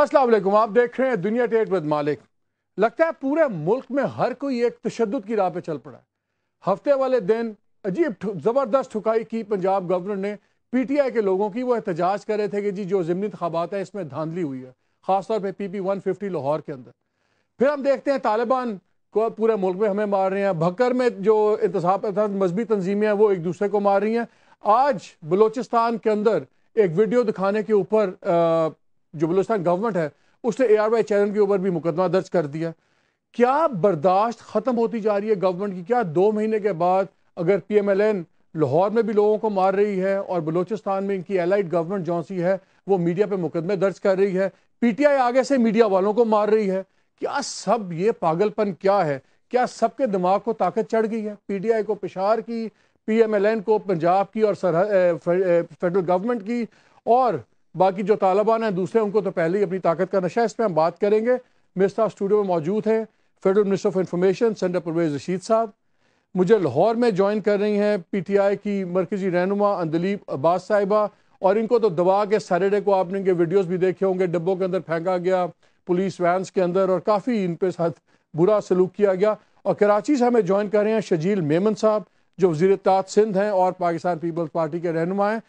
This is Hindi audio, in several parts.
असलम आप देख रहे हैं दुनिया टेट वद मालिक लगता है पूरे मुल्क में हर कोई एक तशद की राह पे चल पड़ा है हफ्ते वाले दिन अजीब ज़बरदस्त ठुकाई की पंजाब गवर्नर ने पी टी आई के लोगों की वो एहतजाज कर रहे थे कि जी जो ज़मनी इंतबात है इसमें धांधली हुई है ख़ासतौर पर P P one fifty Lahore के अंदर फिर हम देखते हैं तालिबान को पूरे मुल्क में हमें मार रहे हैं भक्कर में जो इंतजाम मजहबी तंजीमें हैं वो एक दूसरे को मार रही हैं आज बलोचिस्तान के अंदर एक वीडियो दिखाने के ऊपर जो बलोचिस्तान गवर्नमेंट है उसने ए आर वाई चैनल के ऊपर भी मुकदमा दर्ज कर दिया क्या बर्दाश्त ख़त्म होती जा रही है गवर्नमेंट की क्या दो महीने के बाद अगर P M L N Lahore में भी लोगों को मार रही है और बलोचिस्तान में इनकी एलाइड गवर्नमेंट जो सी है वो मीडिया पर मुकदमे दर्ज कर रही है पी टी आई आगे से मीडिया वालों को मार रही है क्या सब ये पागलपन क्या है क्या सबके दिमाग को ताकत चढ़ गई है पीटीआई को पिशार की पी एम एल एन को पंजाब की और सरह फेडरल गवर्नमेंट की और बाकी जो तालिबान हैं दूसरे उनको तो पहले ही अपनी ताकत का नशा है इस पर हम बात करेंगे मेरे साथ स्टूडियो में मौजूद हैं federal minister of information senator Pervez Rashid साहब मुझे लाहौर में ज्वाइन कर रही हैं पी टी आई की मरकजी रहनुमा अंदलीप अब्बास साहिबा और इनको तो दबा के सैटरडे को आपने इनके वीडियोज़ भी देखे होंगे डब्बों के अंदर फेंका गया पुलिस वैंस के अंदर और काफ़ी इन पे साथ बुरा सलूक किया गया और कराची से हमें ज्वाइन कर रहे हैं शजील मेमन साहब जो वजीर ताज सिंध हैं और पाकिस्तान पीपल्स पार्टी के रहनुमा हैं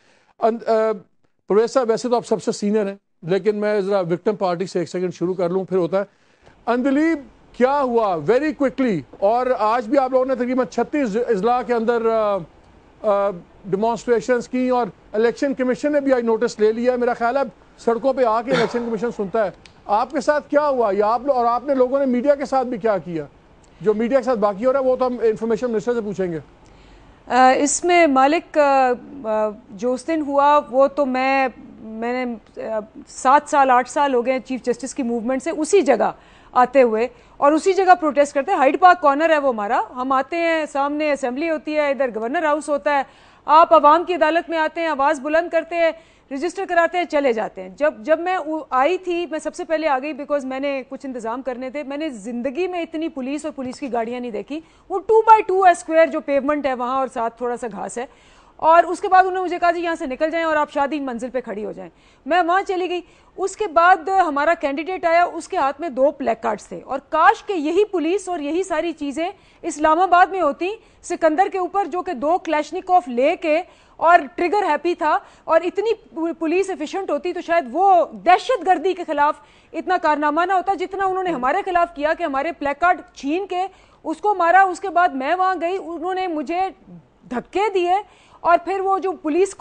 परवेज साहब वैसे तो आप सबसे सीनियर हैं लेकिन मैं ज़रा विक्टम पार्टी से एक सेकंड शुरू कर लूँ फिर होता है अंदलीब क्या हुआ वेरी क्विकली और आज भी आप लोगों ने तकरीबन छत्तीस अजला के अंदर डिमॉन्स्ट्रेशन की और इलेक्शन कमीशन ने भी आज नोटिस ले लिया है मेरा ख्याल है सड़कों पर आके इलेक्शन कमीशन सुनता है आपके साथ क्या हुआ या आप और आपने लोगों ने मीडिया के साथ भी क्या किया जो मीडिया के साथ बाकी हो रहा है वो तो हम इन्फॉर्मेशन मिनिस्टर से पूछेंगे इसमें मालिक दिन हुआ वो तो मैं मैंने सात साल आठ साल हो गए चीफ जस्टिस की मूवमेंट से उसी जगह आते हुए और उसी जगह प्रोटेस्ट करते हैं हाइड पार्क कॉर्नर है वो हमारा हम आते हैं सामने असम्बली होती है इधर गवर्नर हाउस होता है आप आवाम की अदालत में आते हैं आवाज़ बुलंद करते हैं रजिस्टर कराते हैं चले जाते हैं जब जब मैं आई थी मैं सबसे पहले आ गई बिकॉज मैंने कुछ इंतजाम करने थे मैंने ज़िंदगी में इतनी पुलिस और पुलिस की गाड़ियाँ नहीं देखी वो टू बाई टू स्क्वायर जो पेवमेंट है वहाँ और साथ थोड़ा सा घास है और उसके बाद उन्होंने मुझे कहा जी यहाँ से निकल जाएं और आप शादी मंजिल पे खड़ी हो जाएं मैं वहाँ चली गई उसके बाद हमारा कैंडिडेट आया उसके हाथ में दो ब्लैक कार्ड्स थे और काश के यही पुलिस और यही सारी चीज़ें इस्लामाबाद में होती सिकंदर के ऊपर जो कि दो क्लैशनिक ऑफ ले के और ट्रिगर हैप्पी था और इतनी पुलिस एफिशिएंट होती तो शायद वो दहशत गर्दी के खिलाफ इतना कारनामा ना होता जितना उन्होंने हम्म। हमारे खिलाफ किया कि हमारे प्लेक कार्ड छीन के उसको मारा उसके बाद मैं वहाँ गई उन्होंने मुझे धक्के दिए और फिर वो जो पुलिस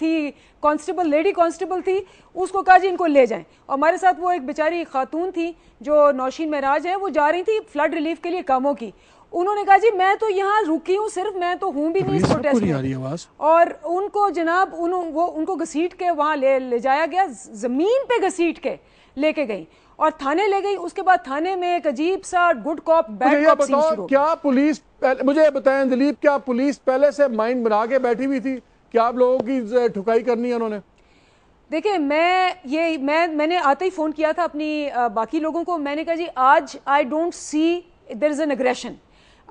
थी कांस्टेबल लेडी कांस्टेबल थी उसको कहा जी इनको ले जाएं और हमारे साथ वो एक बेचारी खातून थी जो नौशीन महराज है वो जा रही थी फ्लड रिलीफ के लिए कामों की उन्होंने कहा जी मैं तो यहाँ रुकी हूँ सिर्फ मैं तो हूँ भी नहीं इस प्रोटेस्ट में और उनको जनाब उन, वो उनको घसीट के वहाँ ले ले जाया गया ज़मीन पे घसीट के लेके गई और थाने ले गई उसके बाद थाने में एक अजीब सा good cop bad cop scene शुरू क्या पुलिस मुझे बताएं दिलीप क्या पुलिस पहले से माइंड बना के बैठी हुई थी कि आप लोगों की ठुकाई करनी है उन्होंने देखिए मैं ये मैं मैंने आते ही फ़ोन किया था अपनी बाकी लोगों को मैंने कहा जी आज I don't see there is an aggression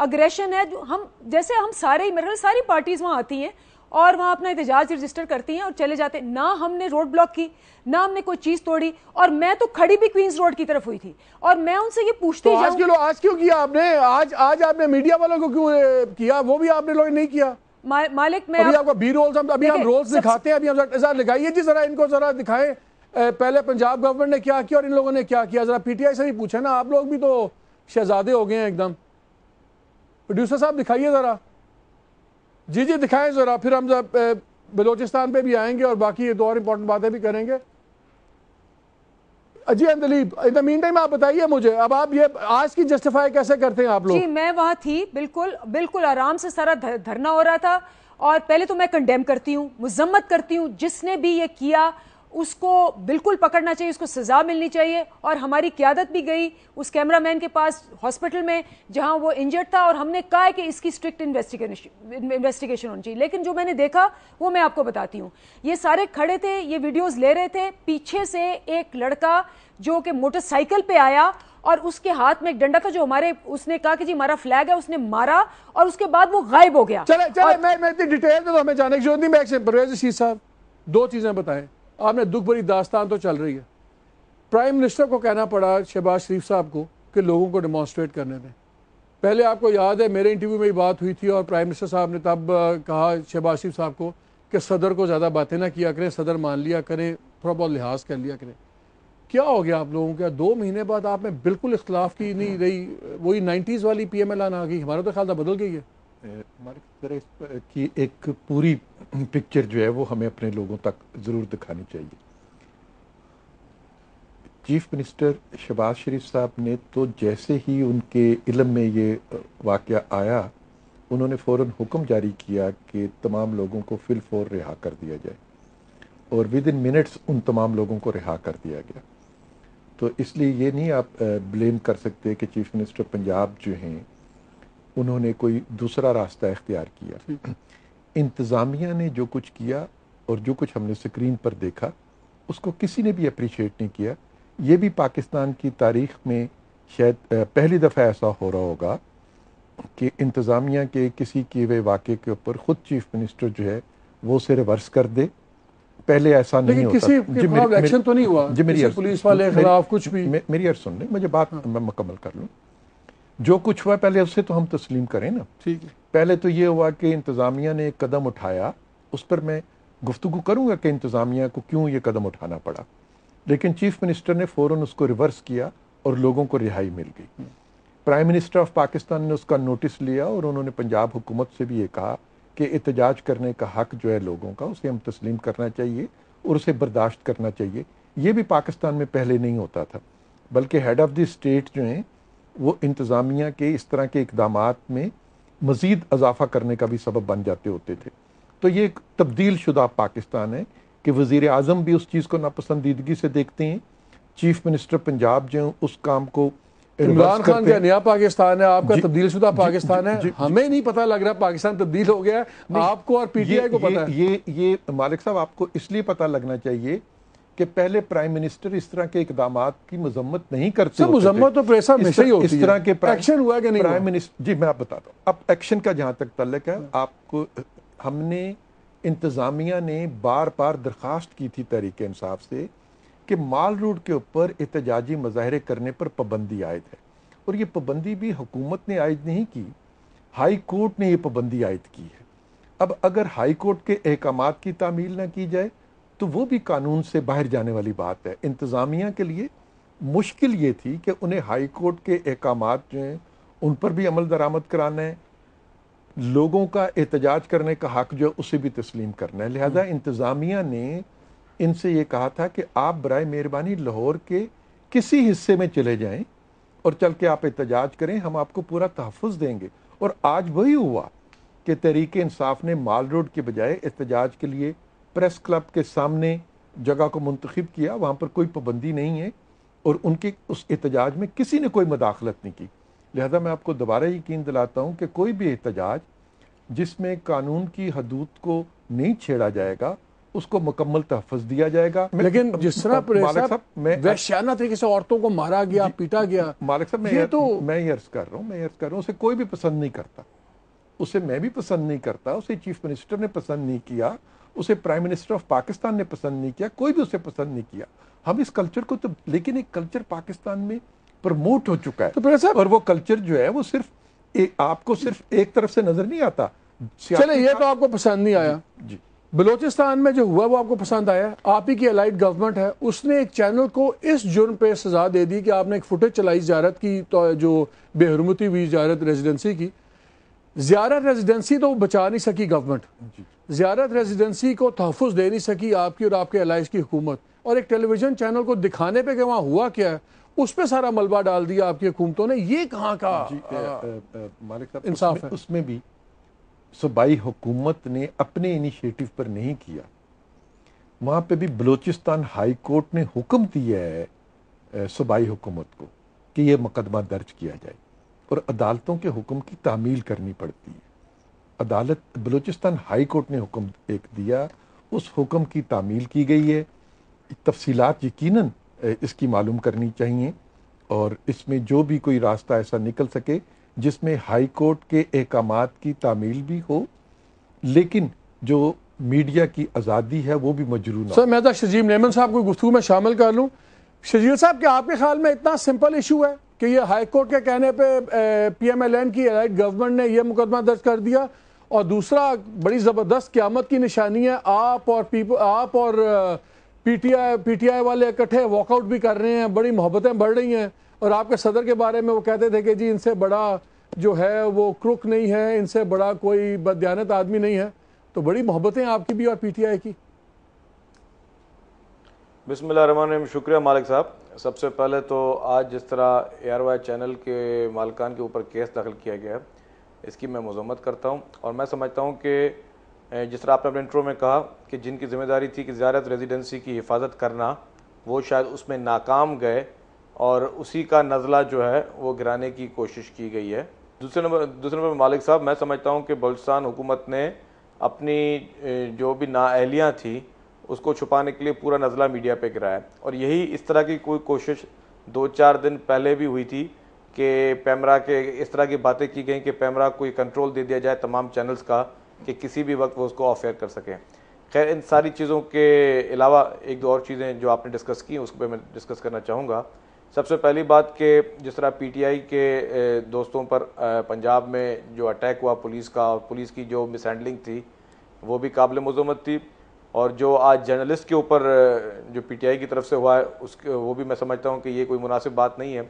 aggression है जो हम जैसे हम सारे ही मेरे सारी पार्टीज़ वहाँ आती हैं और वहाँ अपना एहतजाज रजिस्टर करती हैं और चले जाते हैं ना हमने रोड ब्लॉक की ना हमने कोई चीज़ तोड़ी और मैं तो खड़ी भी क्वींस रोड की तरफ हुई थी और मैं उनसे ये पूछती तो आज क्यों आज क्यों किया आपने आज आज आपने मीडिया वालों को क्यों किया वो भी आपने लोग नहीं किया मा, मालिक मैं अभी आप... आपका बी रोल्स हम अभी हम रोल्स दिखाते हैं अभी हम जरा दिखाइए जी जरा इनको जरा दिखाएं पहले पंजाब गवर्नमेंट ने क्या किया और इन लोगों ने क्या किया जरा पीटीआई से भी पूछे ना आप लोग भी तो शहजादे हो गए हैं एकदम प्रोड्यूसर साहब दिखाइए ज़रा जी जी दिखाएं ज़रा फिर हम बलोचिस्तान पे भी आएंगे और बाकी ये दो और इम्पोर्टेंट बातें भी करेंगे अजी Andleeb in the meantime आप बताइए मुझे अब आप ये आज की जस्टिफाई कैसे करते हैं आप लोग जी मैं वहाँ थी बिल्कुल बिल्कुल आराम से सारा धरना हो रहा था और पहले तो मैं कंडेम करती हूँ मुजम्मत करती हूँ जिसने भी ये किया उसको बिल्कुल पकड़ना चाहिए उसको सज़ा मिलनी चाहिए और हमारी क्यादत भी गई उस कैमरामैन के पास हॉस्पिटल में जहां वो इंजर्ड था और हमने कहा कि इसकी स्ट्रिक्ट इन्वेस्टिगेशन इन्वेस्टिगेशन होनी चाहिए लेकिन जो मैंने देखा वो मैं आपको बताती हूँ ये सारे खड़े थे ये वीडियोज़ ले रहे थे पीछे से एक लड़का जो कि मोटरसाइकिल पर आया और उसके हाथ में एक डंडा था जो हमारे उसने कहा कि जी हमारा फ्लैग है उसने मारा और उसके बाद वो गायब हो गया चले, चले, और... मैं, मैं इतनी डिटेल तो हमें जाने की जरूरत नहीं मैं दो चीज़ें बताएं आपने दुख भरी दास्तान तो चल रही है प्राइम मिनिस्टर को कहना पड़ा शहबाज शरीफ साहब को कि लोगों को डेमोस्ट्रेट करने दें पहले आपको याद है मेरे इंटरव्यू में ही बात हुई थी और प्राइम मिनिस्टर साहब ने तब कहा शहबाज शरीफ साहब को कि सदर को ज़्यादा बातें ना किया करें सदर मान लिया करें थोड़ा बहुत लिहाज कर लिया करें क्या हो गया आप लोगों का दो महीने बाद आप में बिल्कुल इख्तलाफ की नहीं रही वही नाइन्टीज़ वाली पी एम एल आन आ गई हमारा तो ख्याल बदल गई है हमारी तरह की एक पूरी पिक्चर जो है वो हमें अपने लोगों तक ज़रूर दिखानी चाहिए चीफ मिनिस्टर शहबाज शरीफ साहब ने तो जैसे ही उनके इलम में ये वाक़ आया उन्होंने फ़ौर हुक्म जारी किया कि तमाम लोगों को फिल फोर रिहा कर दिया जाए और विद इन मिनट्स उन तमाम लोगों को रिहा कर दिया गया तो इसलिए ये नहीं आप ब्लेम कर सकते कि चीफ़ मिनिस्टर पंजाब जो हैं उन्होंने कोई दूसरा रास्ता इख्तियार किया इंतज़ामिया ने जो कुछ किया और जो कुछ हमने स्क्रीन पर देखा उसको किसी ने भी अप्रिशिएट नहीं किया ये भी पाकिस्तान की तारीख में शायद पहली दफ़ा ऐसा हो रहा होगा कि इंतज़ामिया के किसी किए हुए वाक़े के ऊपर ख़ुद चीफ मिनिस्टर जो है वो उसे रिवर्स कर दे पहले ऐसा नहीं होता किसी जी मेरी, मेरी, तो नहीं हुआ जी मेरी पुलिस वाले खिलाफ कुछ भी मे, मेरी अर्ज सुन लें मुझे बात हाँ। मैं मुकम्मल कर लूँ जो कुछ हुआ पहले उससे तो हम तस्लीम करें ना ठीक है पहले तो ये हुआ कि इंतज़ामिया ने एक कदम उठाया उस पर मैं गुफ्तु करूँगा कि इंतज़ामिया को क्यों ये कदम उठाना पड़ा लेकिन चीफ मिनिस्टर ने फ़ौर उसको रिवर्स किया और लोगों को रिहाई मिल गई हम्म। प्राइम मिनिस्टर ऑफ पाकिस्तान ने उसका नोटिस लिया और उन्होंने पंजाब हुकूमत से भी ये कहा कि एहतजाज करने का हक जो है लोगों का उसे हम तस्लीम करना चाहिए और उसे बर्दाश्त करना चाहिए ये भी पाकिस्तान में पहले नहीं होता था बल्कि हेड ऑफ़ द स्टेट जो हैं वो इंतज़ामिया के इस तरह के इकदाम में मज़ीद अजाफा करने का भी सबब बन जाते होते थे तो ये एक तब्दील शुदा पाकिस्तान है कि वज़ी अजम भी उस चीज़ को नापसंदीदगी से देखते हैं चीफ मिनिस्टर पंजाब जो उस काम को इमरान खान का नया पाकिस्तान है आपका तब्दील शुदा पाकिस्तान है हमें नहीं पता लग रहा पाकिस्तान तब्दील हो गया आपको और पीटीआई को पता है ये ये मालिक साहब आपको इसलिए पता लगना चाहिए कि पहले प्राइम मिनिस्टर इस तरह के इकदाम की मजम्मत नहीं करते मजम्मत तो इस तरह के एक्शन हुआ कि नहीं प्राइम मिनिस्टर जी मैं आप बताता हूँ अब एक्शन का जहाँ तक तल्लक है हाँ। आपको हमने इंतज़ामिया ने बार बार दरख्वास्त की थी तहरीक इंसाफ से कि माल रोड के ऊपर एहतजाजी मुजाहरे करने पर पाबंदी आयद है और ये पाबंदी भी हुकूमत ने आयद नहीं की हाई कोर्ट ने ये पाबंदी आयद की है अब अगर हाई कोर्ट के अहकाम की तामील ना की जाए तो वो भी कानून से बाहर जाने वाली बात है इंतज़ामिया के लिए मुश्किल ये थी कि उन्हें हाई कोर्ट के अहकाम जो हैं उन पर भी अमल दरामद कराना है लोगों का एहतजाज करने का हक जो है उसे भी तस्लीम करना है लिहाजा हम्म। इंतज़ामिया ने इनसे ये कहा था कि आप बर मेहरबानी लाहौर के किसी हिस्से में चले जाएँ और चल के आप एहतजाज करें हम आपको पूरा तहफ़ देंगे और आज वही हुआ कि तहरीक इंसाफ ने माल रोड के बजाय एहतजाज के लिए प्रेस क्लब के सामने जगह को मंतखब किया वहाँ पर कोई पाबंदी नहीं है और उनके उस एहतजाज में किसी ने कोई मदाखलत नहीं की लिहाजा मैं आपको दोबारा यकीन दिलाता हूँ कि कोई भी एहतजाज जिसमें कानून की हदूद को नहीं छेड़ा जाएगा उसको मुकम्मल तहफ़ दिया जाएगा लेकिन जिस तरह वैश्याना तरीके से औरतों को मारा गया पीटा गया मालिक साहब मैं तो मैं ये अर्ज़ कर रहा हूँ मैं ये अर्ज़ कर रहा हूँ उसे कोई भी पसंद नहीं करता उसे मैं भी पसंद नहीं करता उसे चीफ मिनिस्टर ने पसंद नहीं किया उसे प्राइम मिनिस्टर ऑफ पाकिस्तान ने पसंद नहीं किया कोई भी उसे पसंद नहीं किया हम इस कल्चर को तो लेकिन एक कल्चर पाकिस्तान में प्रमोट हो चुका है तो साहब और वो कल्चर जो है वो सिर्फ ए, आपको सिर्फ एक तरफ से नजर नहीं आता चले ये तो आपको पसंद नहीं आया जी जी. बलोचिस्तान में जो हुआ वो आपको पसंद आया आप ही की अलाइड गवर्नमेंट है उसने एक चैनल को इस जुर्म पे सजा दे दी कि आपने एक फुटेज चलाई जियारत की तो जो बेहरमती हुई जियारत रेजिडेंसी की ज्यारत रेजिडेंसी तो बचा नहीं सकी गवर्नमेंट जी ज़्यारत रेजिडेंसी को तहफ़ दे नहीं सकी आपकी और आपके एलाइज की हुकूमत और एक टेलीविज़न चैनल को दिखाने पर कि वहाँ हुआ क्या है उस पर सारा मलबा डाल दिया आपकी हुकूमतों ने ये कहाँ का इंसाफ उसमें भी सूबाई हुकूमत ने अपने इनिशिएटिव पर नहीं किया वहाँ पे भी बलूचिस्तान हाई कोर्ट ने हुक्म दिया है सूबाई हुकूमत को कि यह मुकदमा दर्ज किया जाए और अदालतों के हुक्म की तामील करनी पड़ती है अदालत बलूचिस्तान हाई कोर्ट ने हुक्म एक दिया उस हुक्म की तामील की गई है तफसीलात यकीनन इसकी मालूम करनी चाहिए और इसमें जो भी कोई रास्ता ऐसा निकल सके जिसमें हाई कोर्ट के अहकाम की तामील भी हो लेकिन जो मीडिया की आज़ादी है वो भी मजरू सर मैं तो शजीम नेमन साहब को गुफ्तु में शामिल कर लूँ शजील साहब क्या आपके ख्याल में इतना सिंपल इशू है कि ये हाईकोर्ट के कहने पे पीएमएलएन की एलाइट गवर्नमेंट ने यह मुकदमा दर्ज कर दिया और दूसरा बड़ी ज़बरदस्त क्यामत की निशानी है आप और पीपल आप और पीटीआई पीटीआई वाले इकट्ठे वॉकआउट भी कर रहे हैं बड़ी मोहब्बतें बढ़ रही हैं और आपके सदर के बारे में वो कहते थे कि जी इनसे बड़ा जो है वो क्रुक नहीं है इनसे बड़ा कोई बदयानत आदमी नहीं है तो बड़ी मोहब्बतें आपकी भी और पीटीआई की बिस्मिल्लाह रहीम शुक्रिया मालिक साहब सबसे पहले तो आज जिस तरह आर वाई चैनल के मालकान के ऊपर केस दाखिल किया गया है इसकी मैं मजम्मत करता हूँ और मैं समझता हूँ कि जिस तरह आपने अपने इंट्रो में कहा कि जिनकी जिम्मेदारी थी कि ज्यारत रेजिडेंसी की हिफाजत करना वो शायद उसमें नाकाम गए और उसी का नज़ला जो है वो गिराने की कोशिश की गई है दूसरे नंबर दूसरे नंबर मालिक साहब मैं समझता हूँ कि बलुस्तान हुकूमत ने अपनी जो भी नाअहलियाँ थी उसको छुपाने के लिए पूरा नज़ला मीडिया पे गिरा है और यही इस तरह की कोई कोशिश दो चार दिन पहले भी हुई थी कि पैमरा के इस तरह की बातें की गई कि पैमरा कोई कंट्रोल दे दिया जाए तमाम चैनल्स का कि किसी भी वक्त वो उसको ऑफेयर कर सकें खैर इन सारी चीज़ों के अलावा एक दो और चीज़ें जो आपने डिस्कस की उस पर मैं डिस्कस करना चाहूँगा सबसे पहली बात कि जिस तरह पीटीआई के दोस्तों पर पंजाब में जो अटैक हुआ पुलिस का और पुलिस की जो मिसहैंडलिंग थी वो भी काबिल मजम्मत थी और जो आज जर्नलिस्ट के ऊपर जो पीटीआई की तरफ से हुआ है उसके वो भी मैं समझता हूँ कि ये कोई मुनासिब बात नहीं है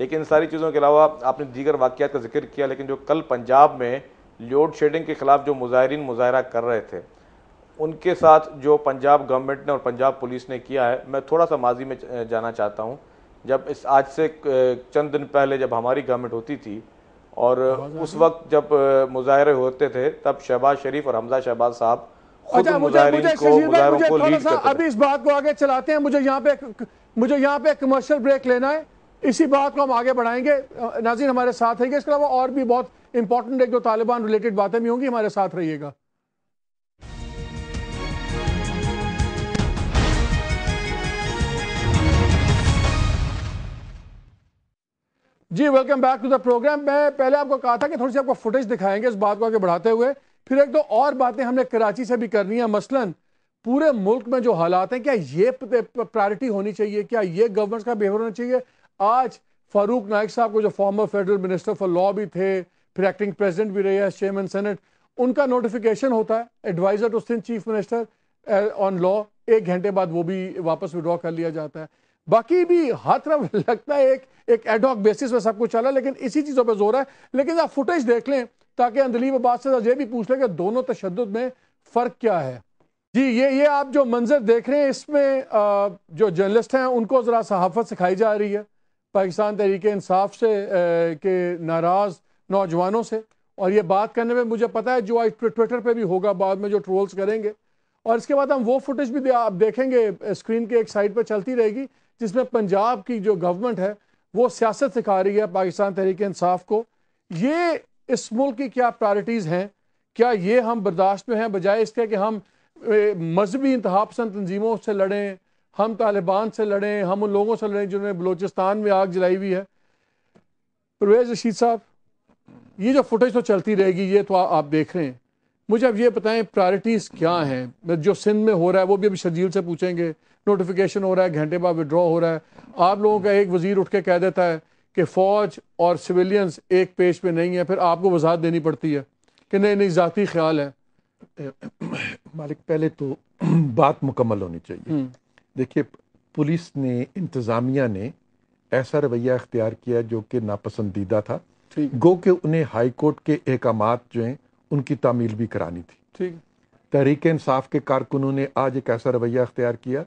लेकिन सारी चीज़ों के अलावा आपने दीगर वाक़ात का जिक्र किया लेकिन जो कल पंजाब में लोड शेडिंग के ख़िलाफ़ जो मुजाहरीन मुजाहरा कर रहे थे उनके साथ जो पंजाब गवर्नमेंट ने और पंजाब पुलिस ने किया है मैं थोड़ा सा माजी में जाना चाहता हूँ जब इस आज से चंद दिन पहले जब हमारी गवर्नमेंट होती थी और उस वक्त जब मुजाहरे होते थे तब शहबाज शरीफ और हमजा शहबाज साहब अच्छा मुझे मुझे भाई मुझे थोड़ा सा अभी इस बात को आगे चलाते हैं मुझे यहाँ पे मुझे यहाँ पे कमर्शियल ब्रेक लेना है इसी बात को हम आगे बढ़ाएंगे नाजीन हमारे साथ रहेंगे इसके अलावा और भी बहुत इंपॉर्टेंट एक जो तालिबान रिलेटेड बातें भी होंगी हमारे साथ रहिएगा जी welcome back to the programme मैं पहले आपको कहा था कि थोड़ी सी आपको फुटेज दिखाएंगे इस बात को आगे बढ़ाते हुए फिर एक दो और बातें हमने कराची से भी करनी है मसलन पूरे मुल्क में जो हालात हैं क्या ये प्रायोरिटी होनी चाहिए क्या ये गवर्नमेंट का बिहेवियर होना चाहिए आज फारूक नायक साहब को जो former federal minister for law भी थे फिर एक्टिंग प्रेसिडेंट भी रहे हैं चेयरमैन सेनेट उनका नोटिफिकेशन होता है adviser to Sindh chief minister on law एक घंटे बाद वो भी वापस विड्रॉ कर लिया जाता है बाकी भी हर तरफ लगता है एक एक एडॉक बेसिस पर सब कुछ चला लेकिन इसी चीज़ों पर जोर है लेकिन आप फुटेज देख लें ताकि अंदलीब अब्बास से तो ये भी पूछ लें कि दोनों तशद में फ़र्क क्या है जी ये ये आप जो मंजर देख रहे हैं इसमें जो जर्नलिस्ट हैं उनको ज़रा सहाफत सिखाई जा रही है पाकिस्तान तहरीक इंसाफ से के नाराज़ नौजवानों से और ये बात करने में मुझे पता है जो आज ट्विटर पर भी होगा बाद में जो ट्रोल्स करेंगे और इसके बाद हम वो फुटेज भी दे, आप देखेंगे स्क्रीन के एक साइड पर चलती रहेगी जिसमें पंजाब की जो गवर्नमेंट है वो सियासत सिखा रही है पाकिस्तान तहरीक इंसाफ को ये इस मुल्क की क्या प्रायरिटीज़ हैं क्या ये हम बर्दाश्त में हैं बजाय इसके कि हम मजहबी इंतहा पसंद तंजीमों से लड़ें हम तालिबान से लड़ें हम उन लोगों से लड़ें जिन्होंने बलूचिस्तान में आग जलाई हुई है परवेज़ रशीद साहब ये जो फुटेज तो चलती रहेगी ये तो आ, आप देख रहे हैं मुझे अब ये बताएं प्रायोरिटीज़ क्या हैं जो सिंध में हो रहा है वो भी अभी शजील से पूछेंगे नोटिफिकेशन हो रहा है घंटे बाद विड्रॉ हो रहा है आप लोगों का एक वजीर उठ के कह देता है कि फ़ौज और सिविलियंस एक पेज पे नहीं है फिर आपको वजाहत देनी पड़ती है कि नहीं नहीं ज़ाती ख्याल है मालिक पहले तो बात मुकम्मल होनी चाहिए हम्म। देखिए पुलिस ने इंतज़ामिया ने ऐसा रवैया अख्तियार किया जो कि नापसंदीदा था गो के उन्हें हाई कोर्ट के अहकाम जो हैं उनकी तामील भी करानी थी ठीक तहरीक इंसाफ के कारकुनों ने आज एक ऐसा रवैया अख्तियार किया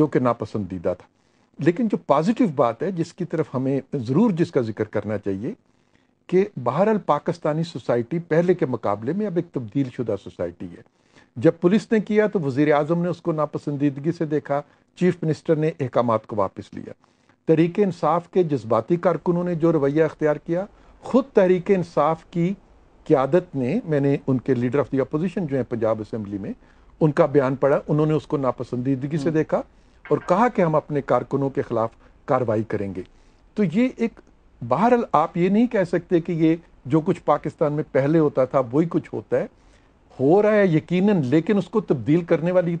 जो कि नापसंदीदा था लेकिन जो पॉजिटिव बात है जिसकी तरफ हमें ज़रूर जिसका जिक्र करना चाहिए कि बहरहाल पाकिस्तानी सोसाइटी पहले के मुकाबले में अब एक तब्दील शुदा सोसाइटी है जब पुलिस ने किया तो वज़ी अजम ने उसको नापसंदीदगी से देखा चीफ मिनिस्टर ने अहकाम को वापस लिया तहरीक इंसाफ के जज्बाती कारकुनों ने जो रवैया अख्तियार किया ख़ुद तहरीक इंसाफ की क्यादत ने मैंने उनके लीडर ऑफ द अपोजिशन जो है पंजाब असम्बली में उनका बयान पढ़ा उन्होंने उसको नापसंदीदगी से हम्म। देखा और कहा कि हम अपने कारकुनों के ख़िलाफ़ कार्रवाई करेंगे तो ये एक बहरहाल आप ये नहीं कह सकते कि ये जो कुछ पाकिस्तान में पहले होता था वही कुछ होता है हो रहा है यकीनन लेकिन उसको तब्दील करने वाली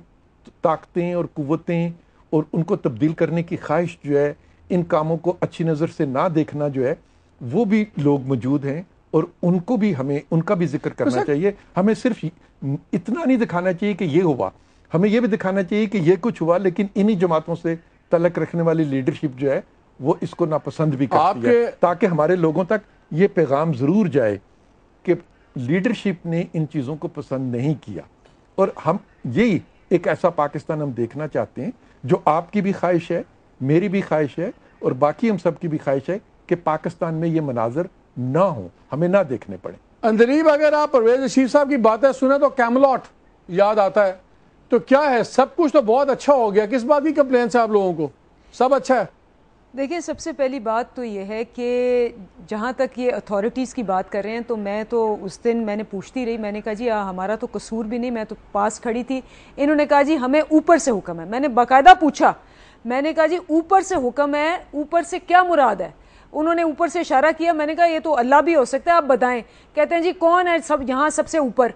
ताकतें और कुतें और उनको तब्दील करने की ख्वाहिश जो है इन कामों को अच्छी नज़र से ना देखना जो है वो भी लोग मौजूद हैं और उनको भी हमें उनका भी जिक्र तो करना चाहिए हमें सिर्फ इतना नहीं दिखाना चाहिए कि ये हुआ हमें यह भी दिखाना चाहिए कि ये कुछ हुआ लेकिन इन्हीं जमातों से तलक रखने वाली लीडरशिप जो है वो इसको नापसंद भी करती है ताकि हमारे लोगों तक ये पैगाम ज़रूर जाए कि लीडरशिप ने इन चीज़ों को पसंद नहीं किया और हम यही एक ऐसा पाकिस्तान हम देखना चाहते हैं जो आपकी भी ख्वाहिश है मेरी भी ख्वाहिश है और बाकी हम सब की भी ख्वाहिश है कि पाकिस्तान में ये मनाजर ना हो हमें ना देखने पड़े अंदरीब अगर आप परवेज रशीद साहब की बातें सुने तो कैमलॉट याद आता है तो क्या है सब कुछ तो बहुत अच्छा हो गया किस बात की कंप्लेन है आप लोगों को सब अच्छा है देखिए सबसे पहली बात तो ये है कि जहाँ तक ये अथॉरिटीज़ की बात कर रहे हैं तो मैं तो उस दिन मैंने पूछती रही मैंने कहा जी आ, हाँ, हमारा तो कसूर भी नहीं मैं तो पास खड़ी थी इन्होंने कहा जी हमें ऊपर से हुक्म है मैंने बाकायदा पूछा मैंने कहा जी ऊपर से हुक्म है ऊपर से क्या मुराद है उन्होंने ऊपर से इशारा किया मैंने कहा ये तो अल्लाह भी हो सकता है आप बताएं कहते हैं जी कौन है सब यहाँ सबसे ऊपर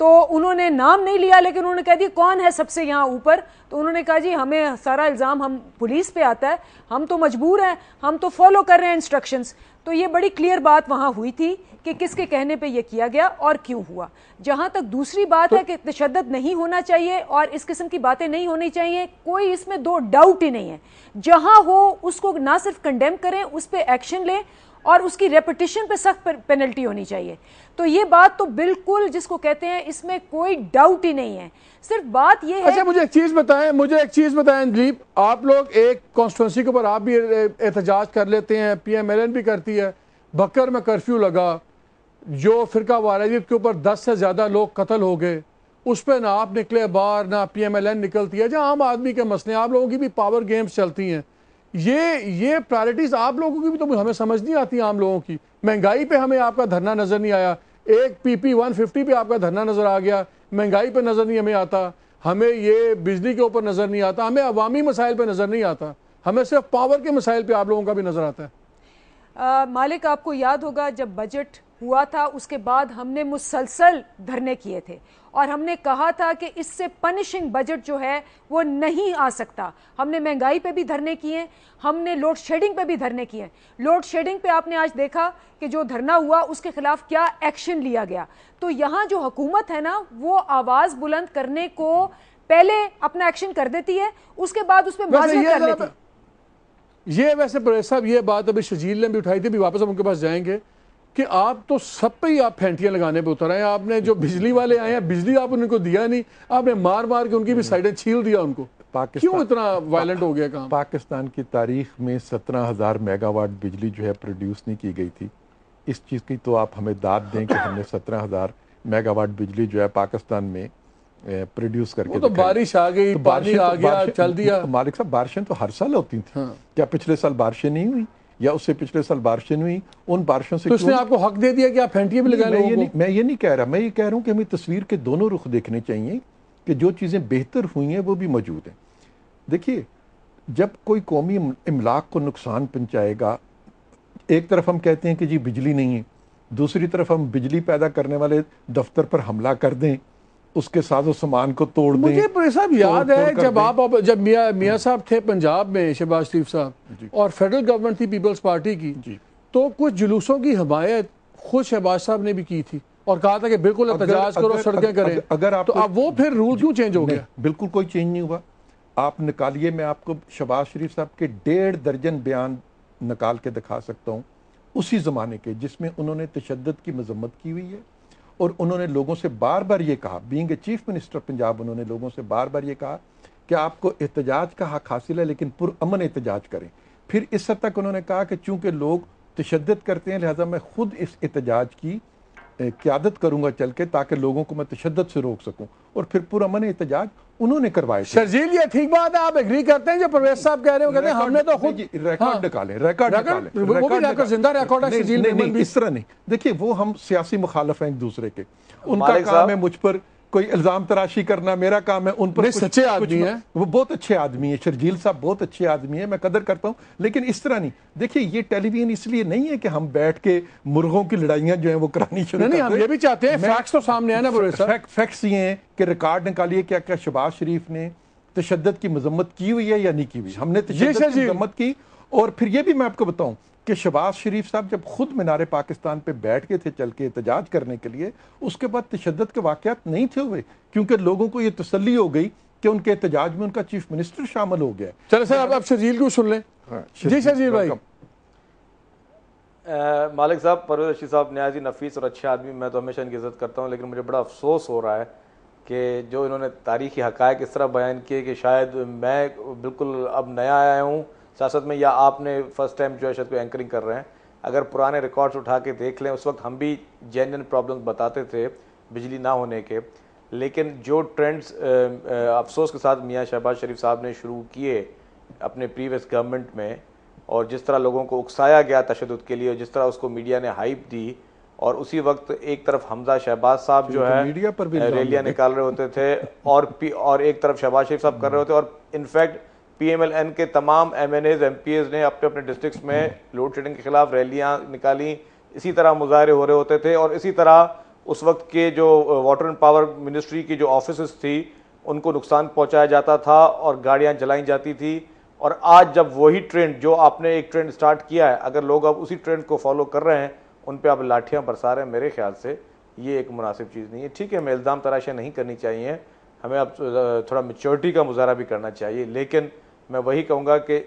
तो उन्होंने नाम नहीं लिया लेकिन उन्होंने कह दिया कौन है सबसे यहाँ ऊपर तो उन्होंने कहा जी हमें सारा इल्ज़ाम हम पुलिस पे आता है हम तो मजबूर हैं हम तो फॉलो कर रहे हैं इंस्ट्रक्शंस तो ये बड़ी क्लियर बात वहाँ हुई थी कि किसके कहने पे ये किया गया और क्यों हुआ जहाँ तक दूसरी बात तो, है कि तशद नहीं होना चाहिए और इस किस्म की बातें नहीं होनी चाहिए कोई इसमें दो डाउट ही नहीं है जहाँ हो उसको ना सिर्फ कंडेम करें उस पर एक्शन लें और उसकी रेपिटेशन पे सख्त पेनल्टी होनी चाहिए तो ये बात तो बिल्कुल जिसको कहते हैं इसमें कोई डाउट ही नहीं है सिर्फ बात यह है अच्छा मुझे एक चीज बताएं मुझे एक चीज बताएं अंजीब आप लोग एक कॉन्स्टिट्यूंसी के ऊपर आप भी एहतजाज कर लेते हैं पी एम एल एन भी करती है बकर में कर्फ्यू लगा जो फ़िरका वारदियत के ऊपर दस से ज़्यादा लोग कत्ल हो गए उस पर ना आप निकले बाहर ना पी एम एल एन निकलती है जहाँ आम आदमी के मसले आप लोगों की भी पावर गेम्स चलती हैं ये ये प्रायोरिटीज़ आप लोगों की भी तो हमें समझ नहीं आती आम लोगों की महंगाई पे हमें आपका धरना नज़र नहीं आया एक पीपी 150 पे आपका धरना नज़र आ गया महंगाई पे नज़र नहीं हमें आता हमें ये बिजली के ऊपर नज़र नहीं आता हमें अवामी मसाइल पे नज़र नहीं आता हमें सिर्फ पावर के मसाइल पे आप लोगों का भी नज़र आता है आ, मालिक आपको याद होगा जब बजट हुआ था उसके बाद हमने मुसलसल धरने किए थे और हमने कहा था कि इससे पनिशिंग बजट जो है वो नहीं आ सकता हमने महंगाई पे भी धरने किए हमने लोड शेडिंग पे भी धरने किए लोड शेडिंग पे आपने आज देखा कि जो धरना हुआ उसके खिलाफ क्या एक्शन लिया गया तो यहाँ जो हुकूमत है ना वो आवाज़ बुलंद करने को पहले अपना एक्शन कर देती है उसके बाद उस पर ये वैसे साहब ये बात अभी शजील ने भी उठाई थी भी वापस हम उनके पास जाएंगे कि आप तो सब पे ही आप फैंटियाँ लगाने पे उतर आए आपने जो बिजली वाले आए हैं बिजली आप उनको दिया नहीं आपने मार मार के उनकी भी साइडें छील दिया उनको क्यों इतना वायलेंट हो गया काम पाकिस्तान की तारीख में सत्रह हज़ार मेगावाट बिजली जो है प्रोड्यूस नहीं की गई थी इस चीज़ की तो आप हमें दाद दें कि हमने सत्रह हज़ार मेगावाट बिजली जो है पाकिस्तान में प्रोड्यूस करके तो बारिश आ गई तो, तो आ गया चल दिया तो मालिक साहब बारिशें तो हर साल होती थी हाँ। क्या पिछले साल बारिशें नहीं हुई या उससे पिछले साल बारिशें हुई उन बारिशों से तो उसने आपको हक दे दिया कि आप फेंटिए भी लगा मैं ये नहीं मैं ये नहीं कह रहा मैं ये कह रहा हूँ कि हमें तस्वीर के दोनों रुख देखने चाहिए कि जो चीज़ें बेहतर हुई हैं वो भी मौजूद हैं देखिए जब कोई कौमी इमलाक को नुकसान पहुँचाएगा एक तरफ हम कहते हैं कि जी बिजली नहीं है दूसरी तरफ हम बिजली पैदा करने वाले दफ्तर पर हमला कर दें उसके साथ उस सामान को तोड़ दें मुझे बड़े साहब याद है जब आप, जब मियाँ मियाँ साहब थे पंजाब में शहबाज शरीफ साहब और फेडरल गवर्नमेंट थी पीपल्स पार्टी की तो कुछ जुलूसों की हमायत खुद शहबाज साहब ने भी की थी और कहा था कि बिल्कुल एहतजाज करो सड़कें करें अगर आप तो अब वो फिर रूल क्यों चेंज हो गया बिल्कुल कोई चेंज नहीं हुआ आप निकालिए मैं आपको शहबाज शरीफ साहब के डेढ़ दर्जन बयान निकाल के दिखा सकता हूँ उसी ज़माने के जिसमें उन्होंने तशद की मजम्मत की हुई है और उन्होंने लोगों से बार बार ये कहा being a chief minister Punjab उन्होंने लोगों से बार बार ये कहा कि आपको एहतजाज का हक हासिल है लेकिन पुरमन एहतजाज करें फिर इस हद तक उन्होंने कहा कि चूंकि लोग तशद करते हैं लिहाजा मैं ख़ुद इस एहतजाज की क्यादत करूंगा चल के ताकि लोगों को मैं तशद से रोक सकूं और फिर पूरा मन एहतजाज उन्होंने करवाए शर्जील ये ठीक बात है आप एग्री करते हैं जो प्रवेश साहब कह रहे हो कहते हैं हमने तो खुद रिकॉर्ड निकाले रिकॉर्ड निकाले जिंदा रिकॉर्ड है इस तरह नहीं देखिए वो हम सियासी मुखालफ हैं एक दूसरे के उनका काम है मुझ पर कोई इल्ज़ाम तराशी करना मेरा काम है उन पर सच्चे आदमी है वो बहुत अच्छे आदमी है शर्जील साहब बहुत अच्छे आदमी है मैं कदर करता हूँ लेकिन इस तरह नहीं देखिए ये टेलीविजन इसलिए नहीं है कि हम बैठ के मुर्गों की लड़ाइयाँ जो है वो करानी शुरू नहीं हम ये भी चाहते हैं फैक्ट्स तो सामने आए ना फैक्ट्स ये हैं कि रिकॉर्ड निकालिए क्या क्या शबाज शरीफ ने तशद की मजम्मत की हुई है या नहीं की हुई हमने तशद की मजम्मत की और फिर ये भी मैं आपको बताऊं कि शबाज शरीफ साहब जब ख़ुद मीनार पाकिस्तान पे बैठ गए थे चल के एहतजाज करने के लिए उसके बाद तशद के वाकत नहीं थे हुए क्योंकि लोगों को ये तसली हो गई कि उनके एहतजाज में उनका चीफ मिनिस्टर शामिल हो गया चलो सर आप शजील को सुन लें हाँ, जी शजील भाई आ, मालिक साहब परवेज रशीद साहब न्याजी नफीस और अच्छे आदमी मैं तो हमेशा इनकी इज्जत करता हूँ लेकिन मुझे बड़ा अफसोस हो रहा है कि जो इन्होंने तारीखी हक़ इस तरह बयान किए कि शायद मैं बिल्कुल अब नया आया हूँ सियासत में या आपने फर्स्ट टाइम जो है शायद एंकरिंग कर रहे हैं अगर पुराने रिकॉर्ड्स उठा के देख लें उस वक्त हम भी जेन्यन प्रॉब्लम बताते थे बिजली ना होने के लेकिन जो ट्रेंड्स अफसोस के साथ मियाँ शहबाज शरीफ साहब ने शुरू किए अपने प्रीवियस गवर्नमेंट में और जिस तरह लोगों को उकसाया गया तशद के लिए जिस तरह उसको मीडिया ने हाइप दी और उसी वक्त एक तरफ हमजा शहबाज साहब जो है मीडिया पर भी रैलियाँ निकाल रहे होते थे और और एक तरफ शहबाज शरीफ साहब कर रहे होते और इनफैक्ट पीएमएलएन के तमाम एमएनएज एमपीएज ने अपने अपने डिस्ट्रिक्ट्स में लोड शेडिंग के खिलाफ रैलियाँ निकाली इसी तरह मुजाहरे हो रहे होते थे और इसी तरह उस वक्त के जो वाटर एंड पावर मिनिस्ट्री की जो ऑफिस थी उनको नुकसान पहुंचाया जाता था और गाड़ियां जलाई जाती थी और आज जब वही ट्रेंड जो आपने एक ट्रेंड स्टार्ट किया है अगर लोग अब उसी ट्रेंड को फॉलो कर रहे हैं उन पर आप लाठियाँ बरसा रहे हैं मेरे ख्याल से ये एक मुनासिब चीज़ नहीं है ठीक है हमें इल्ज़ाम तराशें नहीं करनी चाहिए हमें अब थोड़ा मेच्योरिटी का मुजाहरा भी करना चाहिए लेकिन मैं वही कहूँगा कि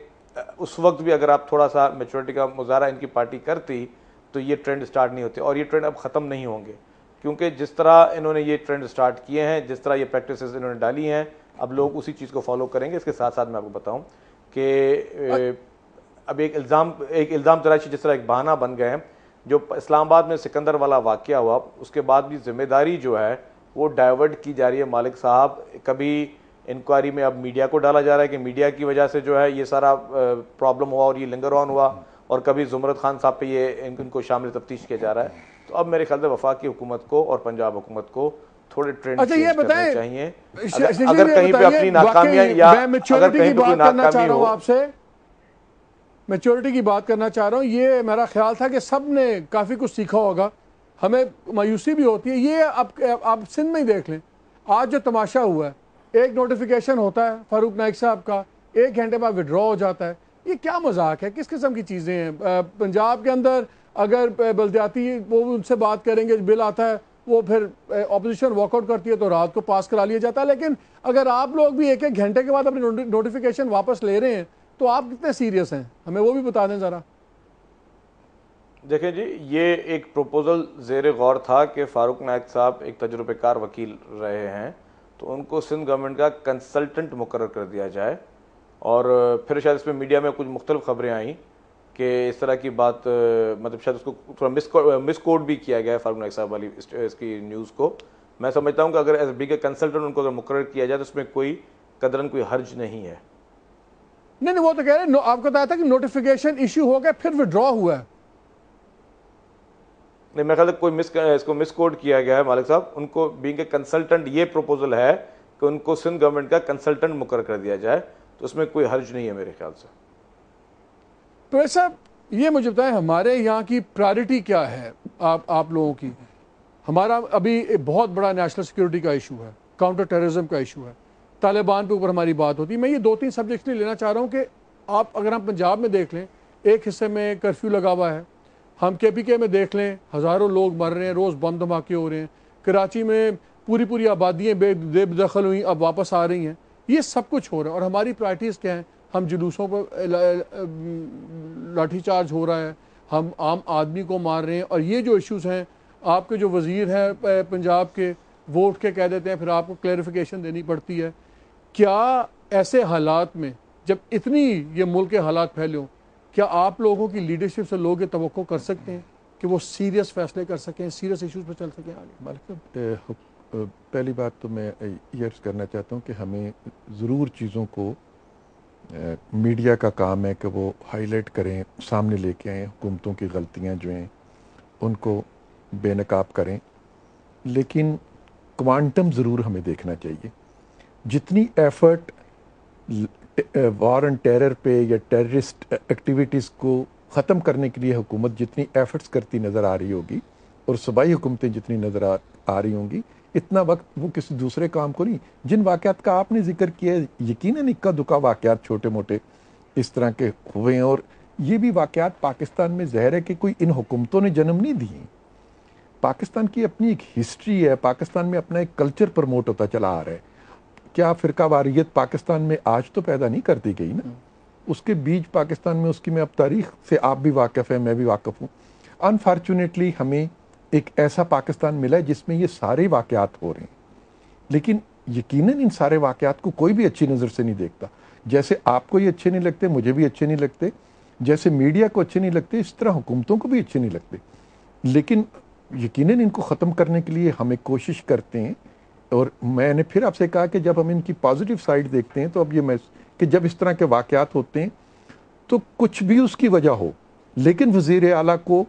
उस वक्त भी अगर आप थोड़ा सा मेचोरिटी का मुजाहरा इनकी पार्टी करती तो ये ट्रेंड स्टार्ट नहीं होते और ये ट्रेंड अब ख़त्म नहीं होंगे क्योंकि जिस तरह इन्होंने ये ट्रेंड स्टार्ट किए हैं जिस तरह ये प्रैक्टिस इन्होंने डाली हैं अब लोग उसी चीज़ को फॉलो करेंगे इसके साथ साथ मैं आपको बताऊँ कि अब एक इल्ज़ाम एक इल्ज़ाम तराशी जिस तरह एक बहाना बन गए हैं जो इस्लामाबाद में सिकंदर वाला वाक़ हुआ उसके बाद भी जिम्मेदारी जो है वो डाइवर्ट की जा रही है मालिक साहब कभी इंक्वायरी में अब मीडिया को डाला जा रहा है कि मीडिया की वजह से जो है ये सारा प्रॉब्लम हुआ और ये लिंगर ऑन हुआ और कभी जुमरत खान साहब पे ये इनको इनको शामिल तफ्तीश किया जा रहा है तो अब मेरे ख्याल से वफाक की हुकूमत को और पंजाब हुकूमत को थोड़े ट्रेंड अच्छा ये बताएं चाहिए अगर, अगर कहीं पे अपनी नाकामियां या अगर कहीं पे कोई नाकामी हो आपसे मैच्योरिटी की बात करना चाह रहा हूँ ये मेरा ख्याल था कि सब ने काफ़ी कुछ सीखा होगा हमें मायूसी भी होती है ये आप आप सिंध में ही देख लें आज जो तमाशा हुआ है एक नोटिफिकेशन होता है फारूक नाइक साहब का एक घंटे बाद विड्रॉ हो जाता है ये क्या मजाक है किस किस्म की चीज़ें हैं पंजाब के अंदर अगर बल्दियाती वो उनसे बात करेंगे बिल आता है वो फिर अपोजिशन वॉकआउट करती है तो रात को पास करा लिया जाता है लेकिन अगर आप लोग भी एक एक घंटे के बाद अपनी नोटिफिकेशन वापस ले रहे हैं तो आप कितने सीरियस हैं हमें वो भी बता दें ज़रा देखें जी ये एक प्रपोज़ल जेर गौर था कि फ़ारूक नायक साहब एक तजुर्बेकार वकील रहे हैं तो उनको सिंध गवर्नमेंट का कंसल्टेंट मुकर कर दिया जाए और फिर शायद इसमें मीडिया में कुछ मुख्तलिफ खबरें आईं कि इस तरह की बात मतलब शायद उसको थोड़ा मिस मिस कोड भी किया गया है फारूक नाइक साहब वाली इसकी न्यूज़ को मैं समझता हूँ कि अगर एस बी के कंसल्टेंट उनको अगर मुकर किया जाए तो उसमें कोई कदरन कोई हर्ज नहीं है नहीं नहीं वो तो कह रहे हैं आपको बताया था कि नोटिफिकेशन इशू हो गया फिर विड्रॉ हुआ है नहीं मेरे ख्याल कोई मिस इसको मिस कोड किया गया है मालिक साहब उनको बींग ए कंसल्टेंट ये प्रपोजल है कि उनको सिंध गवर्नमेंट का कंसल्टेंट मुकर कर दिया जाए तो उसमें कोई हर्ज नहीं है मेरे ख्याल से तो ऐसा ये मुझे बताएं हमारे यहाँ की प्रायोरिटी क्या है आप आप लोगों की हमारा अभी एक बहुत बड़ा नेशनल सिक्योरिटी का इशू है काउंटर टेररिज्म का इशू है तालिबान के ऊपर हमारी बात होती है मैं ये दो तीन सब्जेक्ट्स लिए लेना चाह रहा हूँ कि आप अगर आप पंजाब में देख लें एक हिस्से में कर्फ्यू लगा हुआ है हम के पी के में देख लें हज़ारों लोग मर रहे हैं रोज़ बम धमाके हो रहे हैं कराची में पूरी पूरी आबादियाँ बे बेदखल हुई अब वापस आ रही हैं ये सब कुछ हो रहा है और हमारी प्रायरिटीज़ क्या हैं हम जुलूसों पर लाठीचार्ज हो रहा है हम आम आदमी को मार रहे हैं और ये जो इश्यूज़ हैं आपके जो वज़ीर हैं पंजाब के वोट के कह देते हैं फिर आपको क्लेरिफिकेशन देनी पड़ती है क्या ऐसे हालात में जब इतनी ये मुल्क के हालात फैले हों क्या आप लोगों की लीडरशिप से लोग ये तो कर सकते हैं कि वो सीरियस फैसले कर सकें सीरियस इश्यूज पर चल सकें आगे पहली बात तो मैं ये करना चाहता हूँ कि हमें ज़रूर चीज़ों को मीडिया का काम है कि वो हाईलाइट करें सामने लेके आएँ हुकूमतों की गलतियाँ जो हैं उनको बेनकाब करें लेकिन क्वांटम ज़रूर हमें देखना चाहिए जितनी एफर्ट वार एंड टेरर पे या टेररिस्ट एक्टिविटीज़ को ख़त्म करने के लिए हुकूमत जितनी एफर्ट्स करती नज़र आ रही होगी और सूबाई हुकूमतें जितनी नज़र आ, आ रही होंगी इतना वक्त वो किसी दूसरे काम को नहीं जिन वाक़ात का आपने जिक्र किया है यकीन इक्का दुका वाक़ात छोटे मोटे इस तरह के हुए हैं और ये भी वाक़ात पाकिस्तान में जहर है कि कोई इन हुकूमतों ने जन्म नहीं दिए पाकिस्तान की अपनी एक हिस्ट्री है पाकिस्तान में अपना एक कल्चर प्रमोट होता चला आ रहा है क्या फ़िरका वारियत पाकिस्तान में आज तो पैदा नहीं करती गई ना उसके बीच पाकिस्तान में उसकी मैं अब तारीख से आप भी वाकफ़ हैं मैं भी वाकफ़ हूँ अनफॉर्चुनेटली हमें एक ऐसा पाकिस्तान मिला है जिसमें ये सारे वाक़ात हो रहे हैं लेकिन यकीन इन सारे वाक़ात को कोई भी अच्छी नज़र से नहीं देखता जैसे आपको ये अच्छे नहीं लगते मुझे भी अच्छे नहीं लगते जैसे मीडिया को अच्छे नहीं लगते इस तरह हुकूमतों को भी अच्छे नहीं लगते लेकिन यकीन इनको ख़त्म करने के लिए हमें कोशिश करते हैं और मैंने फिर आपसे कहा कि जब हम इनकी पॉजिटिव साइड देखते हैं तो अब ये मैं कि जब इस तरह के वाकयात होते हैं तो कुछ भी उसकी वजह हो लेकिन वजीर अला को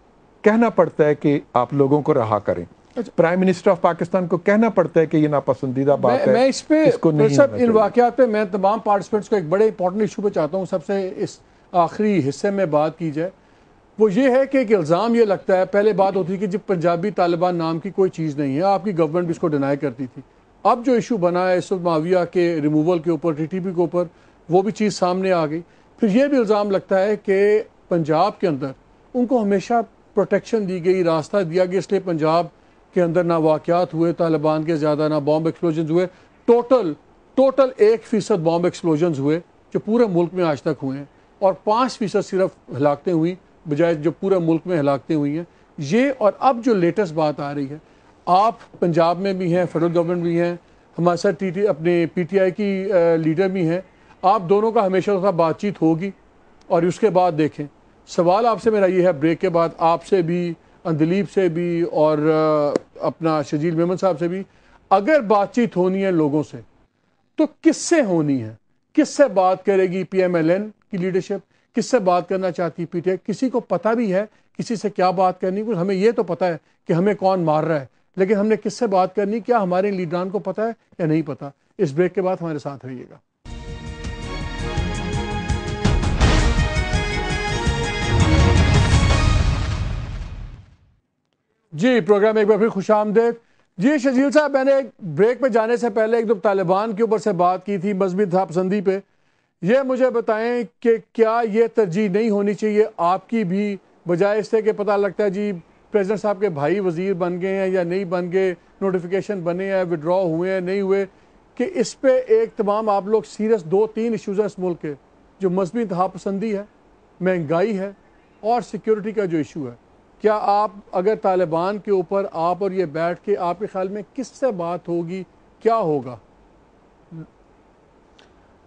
कहना पड़ता है कि आप लोगों को रहा करें प्राइम मिनिस्टर ऑफ पाकिस्तान को कहना पड़ता है कि ये नापसंदीदा बात मैं, है मैं इस पे इसको नहीं सब इन वाकत पे मैं तमाम पार्टिसिपेंट्स को एक बड़े इंपॉर्टेंट इशू पे चाहता हूँ सबसे इस आखिरी हिस्से में बात की जाए वो ये है कि एक इल्ज़ाम ये लगता है पहले बात होती थी कि जब पंजाबी तालिबान नाम की कोई चीज़ नहीं है आपकी गवर्नमेंट भी इसको डिनाई करती थी अब जो इशू बना है इस माविया के रिमूवल के ऊपर पी के ऊपर वो भी चीज़ सामने आ गई फिर ये भी इल्ज़ाम लगता है कि पंजाब के अंदर उनको हमेशा प्रोटेक्शन दी गई रास्ता दिया गया इसलिए पंजाब के अंदर ना वाक़ात हुए तालिबान के ज़्यादा ना बॉम्ब एक्सप्लोजन हुए टोटल टोटल एक फ़ीसद बॉम्ब एक्सप्लोजन हुए जो पूरे मुल्क में आज तक हुए हैं और पाँच फ़ीसद सिर्फ हलाकतें हुई बजाय जो पूरे मुल्क में हलाकतें हुई हैं ये और अब जो लेटेस्ट बात आ रही है आप पंजाब में भी हैं फेडरल गवर्नमेंट भी हैं हमारे साथ टी अपने पी टी आई की लीडर भी हैं आप दोनों का हमेशा उसका बातचीत होगी और उसके बाद देखें सवाल आपसे मेरा ये है ब्रेक के बाद आपसे भी अंदलीप से भी और अपना शजील मेमन साहब से भी अगर बातचीत होनी है लोगों से तो किससे होनी है किससे बात करेगी पीएमएलएन की लीडरशिप किससे बात करना चाहती है पीटीआई किसी को पता भी है किसी से क्या बात करनी कुछ हमें ये तो पता है कि हमें कौन मार रहा है लेकिन हमने किससे बात करनी क्या हमारे लीडरान को पता है या नहीं पता इस ब्रेक के बाद हमारे साथ रहिएगा जी प्रोग्राम एक बार फिर खुश आमदेद जी शजील साहब मैंने एक ब्रेक पे जाने से पहले एक दो तालिबान के ऊपर से बात की थी मजबी था पसंदी पे ये मुझे बताएं कि क्या ये तरजीह नहीं होनी चाहिए आपकी भी बजाय इससे कि पता लगता है जी प्रेसिडेंट साहब के भाई वजीर बन गए हैं या नहीं बन गए नोटिफिकेशन बने हैं विड्रॉ हुए हैं नहीं हुए कि इस पर एक तमाम आप लोग सीरियस दो तीन इशूज़ हैं इस मुल्क के जो मजहबी इंतहापसंदी है महंगाई है और सिक्योरिटी का जो इशू है क्या आप अगर तालिबान के ऊपर आप और ये बैठ के आपके ख्याल में किससे बात होगी क्या होगा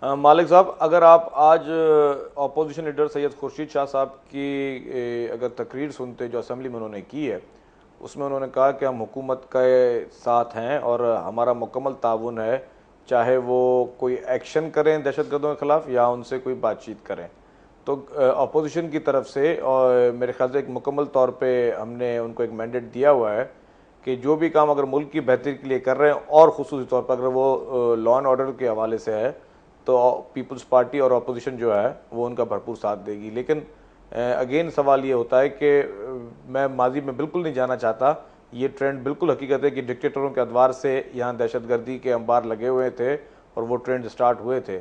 मालिक साहब अगर आप आज अपोजिशन लीडर सैयद खुर्शीद शाह साहब की अगर तकरीर सुनते जो असम्बली में उन्होंने की है उसमें उन्होंने कहा कि हम हुकूमत के साथ हैं और हमारा मुकम्मल ताउन है चाहे वो कोई एक्शन करें दहशत गर्दों के ख़िलाफ़ या उनसे कोई बातचीत करें तो अपोजिशन की तरफ से और मेरे ख्याल से एक मुकम्मल तौर पे हमने उनको एक मैंडेट दिया हुआ है कि जो भी काम अगर मुल्क की बेहतरी के लिए कर रहे हैं और खसूस तौर पर अगर वो लॉ एंड ऑर्डर के हवाले से है तो पीपल्स पार्टी और अपोजिशन जो है वो उनका भरपूर साथ देगी लेकिन अगेन सवाल ये होता है कि मैं माजी में बिल्कुल नहीं जाना चाहता ये ट्रेंड बिल्कुल हकीकत है कि डिक्टेटरों के अदवार से यहाँ दहशतगर्दी के अंबार लगे हुए थे और वो ट्रेंड स्टार्ट हुए थे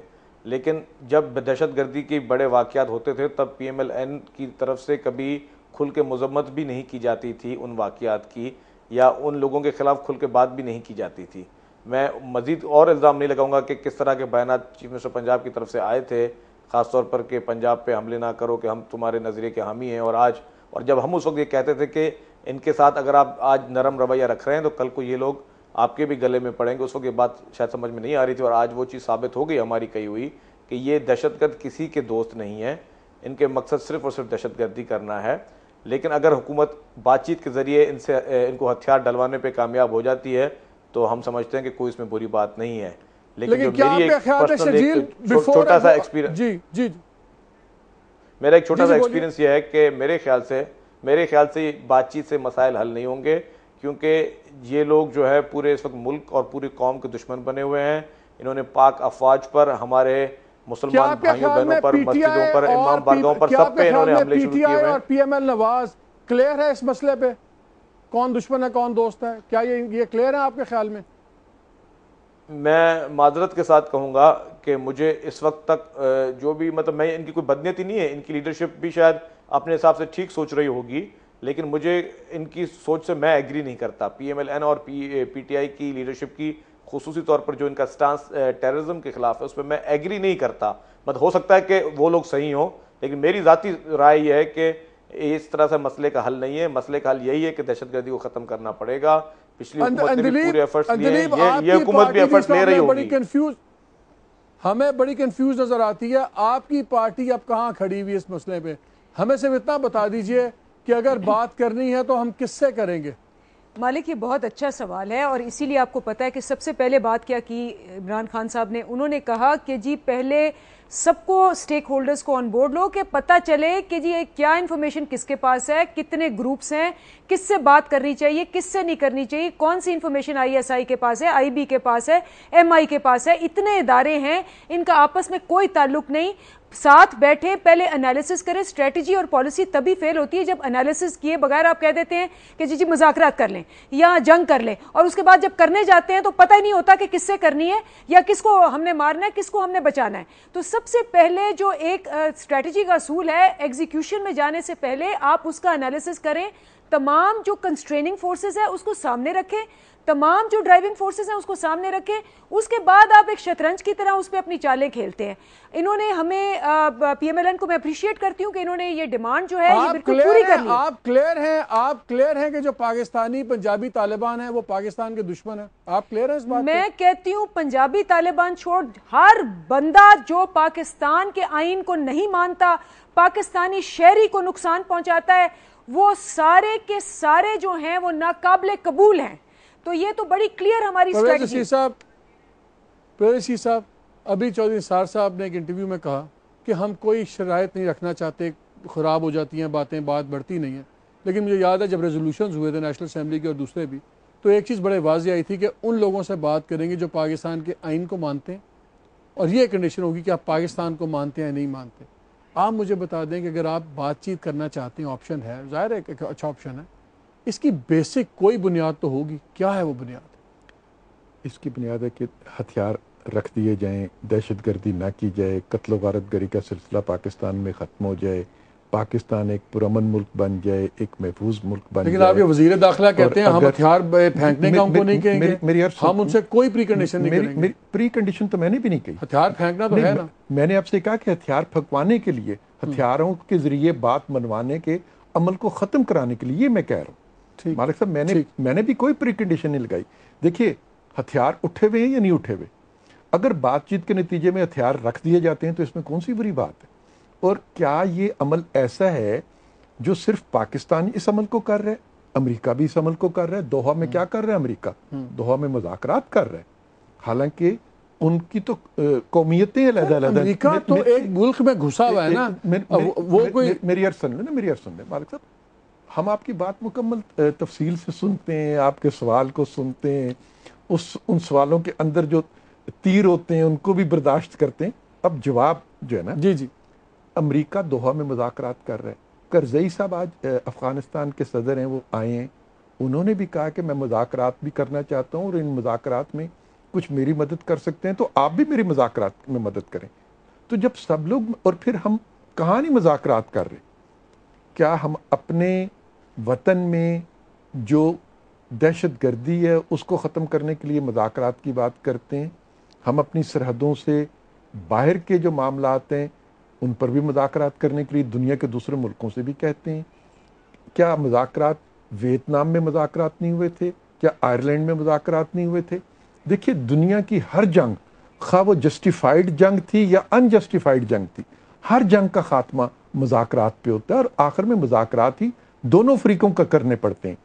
लेकिन जब दहशतगर्दी के बड़े वाक़ होते थे तब पीएमएलएन की तरफ से कभी खुल के मजम्मत भी नहीं की जाती थी उन वाक़ात की या उन लोगों के ख़िलाफ़ खुल के बात भी नहीं की जाती थी मैं मजीद और इल्ज़ाम नहीं लगाऊंगा कि किस तरह के बयान चीफ मिनिस्टर पंजाब की तरफ से आए थे ख़ासतौर पर कि पंजाब पे हमले ना करो कि हम तुम्हारे नज़रिए के हामी हैं और आज और जब हम उस वक्त ये कहते थे कि इनके साथ अगर आप आज नरम रवैया रख रहे हैं तो कल को ये लोग आपके भी गले में पड़ेंगे उस वक्त ये बात शायद समझ में नहीं आ रही थी और आज वो चीज़ साबित हो गई हमारी कही हुई कि ये दहशतगर्द किसी के दोस्त नहीं हैं इनके मकसद सिर्फ और सिर्फ दहशतगर्दी करना है लेकिन अगर हुकूमत बातचीत के ज़रिए इनसे इनको हथियार डलवाने पर कामयाब हो जाती है तो हम समझते हैं कि कोई इसमें बुरी बात नहीं है लेकिन, लेकिन जो मेरी एक पर्सनल छोटा सा एक्सपीरियंस जी जी मेरा एक छोटा सा एक्सपीरियंस ये है कि मेरे ख्याल से मेरे ख्याल से बातचीत से मसाइल हल नहीं होंगे क्योंकि ये लोग जो है पूरे इस वक्त मुल्क और पूरी कौम के दुश्मन बने हुए हैं इन्होंने पाक अफवाज पर हमारे मुसलमान भाइयों बहनों पर मस्जिदों पर इमाम बारगाहों पर सब पे इन्होंने हमले शुरू किए हैं और पीएमएल नवाज क्लियर है इस मसले पे कौन दुश्मन है कौन दोस्त है क्या ये ये क्लियर है आपके ख्याल में मैं माजरत के साथ कहूँगा कि मुझे इस वक्त तक जो भी मतलब मैं इनकी कोई बदनीति नहीं है इनकी लीडरशिप भी शायद अपने हिसाब से ठीक सोच रही होगी लेकिन मुझे इनकी सोच से मैं एग्री नहीं करता पीएमएलएन और पी पीटीआई की लीडरशिप की खसूसी तौर पर जो इनका स्टांस टेररिज्म के खिलाफ है उस पर मैं एग्री नहीं करता मतलब हो सकता है कि वो लोग सही हों लेकिन मेरी ज़ाती राय यह है कि इस तरह से मसले का हल नहीं है मसले का हल यही है कि दहशतगर्दी को खत्म करना पड़ेगा पिछली हुकूमत भी एफर्ट्स ले रही होगी हमें बड़ी कंफ्यूज नजर आती है आपकी पार्टी अब कहाँ खड़ी हुई इस मसले पे हमें सिर्फ इतना बता दीजिए कि अगर बात करनी है तो हम किससे करेंगे मालिक ये बहुत अच्छा सवाल है और इसीलिए आपको पता है कि सबसे पहले बात क्या की इमरान खान साहब ने उन्होंने कहा कि जी पहले सबको स्टेक होल्डर्स को ऑन बोर्ड लो कि पता चले कि जी ये क्या इन्फॉर्मेशन किसके पास है कितने ग्रुप्स हैं किससे बात करनी चाहिए किससे नहीं करनी चाहिए कौन सी इन्फॉर्मेशन आईएसआई के पास है आईबी के पास है एमआई के पास है इतने इदारे हैं इनका आपस में कोई ताल्लुक नहीं साथ बैठे पहले एनालिसिस करें स्ट्रेटजी और पॉलिसी तभी फेल होती है जब एनालिसिस किए बगैर आप कह देते हैं कि जी जी मुजाकरात कर लें या जंग कर लें और उसके बाद जब करने जाते हैं तो पता ही नहीं होता कि किससे करनी है या किसको हमने मारना है किसको हमने बचाना है तो सबसे पहले जो एक स्ट्रेटजी का असूल है एग्जीक्यूशन में जाने से पहले आप उसका एनालिसिस करें तमाम जो कंस्ट्रेनिंग फोर्सेस है उसको सामने रखें तमाम जो ड्राइविंग फोर्सेस हैं उसको सामने रखें उसके बाद आप एक शतरंज की तरह उस पर अपनी चालें खेलते हैं इन्होंने हमें पीएमएलएन को मैं अप्रिशिएट करती हूं कि इन्होंने ये डिमांड जो है ये बिल्कुल पूरी कर ली आप क्लियर हैं आप क्लियर हैं कि जो पाकिस्तानी पंजाबी तालिबान है वो पाकिस्तान के दुश्मन है आप क्लियर हैं इस बात मैं कहती हूँ पंजाबी तालिबान छोड़ हर बंदा जो पाकिस्तान के आइन को नहीं मानता पाकिस्तानी शहरी को नुकसान पहुंचाता है वो सारे के सारे जो हैं वो नाकबले कबूल हैं तो ये तो बड़ी क्लियर हमारी स्ट्रेटजी साहब प्रवेशी साहब अभी चौधरी सार साहब ने एक इंटरव्यू में कहा कि हम कोई शरायत नहीं रखना चाहते ख़राब हो जाती हैं बातें बात बढ़ती नहीं है लेकिन मुझे याद है जब रेजोल्यूशन हुए थे नेशनल असम्बली के और दूसरे भी तो एक चीज़ बड़े वाजी आई थी कि उन लोगों से बात करेंगे जो पाकिस्तान के आइन को मानते हैं और ये कंडीशन होगी कि आप पाकिस्तान को मानते हैं या नहीं मानते आप मुझे बता दें कि अगर आप बातचीत करना चाहते हैं ऑप्शन है ज़ाहिर है एक अच्छा ऑप्शन है इसकी बेसिक कोई बुनियाद तो होगी क्या है वो बुनियाद इसकी बुनियाद है कि हथियार रख दिए जाएँ दहशत गर्दी ना की जाए कत्ल वारत गरी का सिलसिला पाकिस्तान में ख़त्म हो जाए पाकिस्तान एक पुरमन मुल्क बन जाए एक महफूज मुल्क बन लेकिन आप ये वजीर दाखिला कहते हैं हम हथियार फेंकने का उनको नहीं कहेंगे मेरी अर्थ हम उनसे कोई प्री कंडीशन नहीं करेंगे प्री कंडीशन तो मैंने भी नहीं कही हथियार फेंकना तो है ना मैंने आपसे कहा कि हथियार फंकवाने के लिए हम्म। हथियारों के जरिए बात मनवाने के अमल को ख़त्म कराने के लिए मैं कह रहा हूँ मालिक साहब मैंने मैंने भी कोई प्री कंडीशन नहीं लगाई देखिए हथियार उठे हुए हैं या नहीं उठे हुए अगर बातचीत के नतीजे में हथियार रख दिए जाते हैं तो इसमें कौन सी बुरी बात है और क्या ये अमल ऐसा है जो सिर्फ पाकिस्तान इस अमल को कर रहे है अमरीका भी इस अमल को कर रहा है दोहा में क्या हम्म। कर रहा है अमरीका हम्म। दोहा में मुजाकरात कर रहे हैं हालांकि उनकी तो कौमियतें अमरीका तो मे, एक मुल्क में घुसा हुआ है ना मे, मे, वो कोई मेरी अर्ज सुन ले ना मेरी अर्ज सुन मालिक साहब हम आपकी बात मुकम्मल तफसील से सुनते हैं आपके सवाल को सुनते हैं उस उन सवालों के अंदर जो तीर होते हैं उनको भी बर्दाश्त करते हैं अब जवाब जो है ना जी जी अमरीका दोहा में मुजाकर कर रहे हैं करजई साहब आज अफ़गानिस्तान के सदर हैं वो आए हैं उन्होंने भी कहा कि मैं मुजाकर भी करना चाहता हूँ और इन मुजाकर में कुछ मेरी मदद कर सकते हैं तो आप भी मेरी मुजाकर में मदद करें तो जब सब लोग और फिर हम कहाँ नहीं मुजाकर कर रहे क्या हम अपने वतन में जो दहशत गर्दी है उसको ख़त्म करने के लिए मुजाकर की बात करते हैं हम अपनी सरहदों से बाहर के जो मामलाते हैं उन पर भी मजाकरात करने के लिए दुनिया के दूसरे मुल्कों से भी कहते हैं क्या मजाकरात वियतनाम में मजाकरात नहीं हुए थे क्या आयरलैंड में मजाकरात नहीं हुए थे देखिए दुनिया की हर जंग खा वो जस्टिफाइड जंग थी या अनजस्टिफाइड जंग थी हर जंग का खात्मा मजाक पे होता है और आखिर में मजाकरात ही दोनों फरीकों का करने पड़ते हैं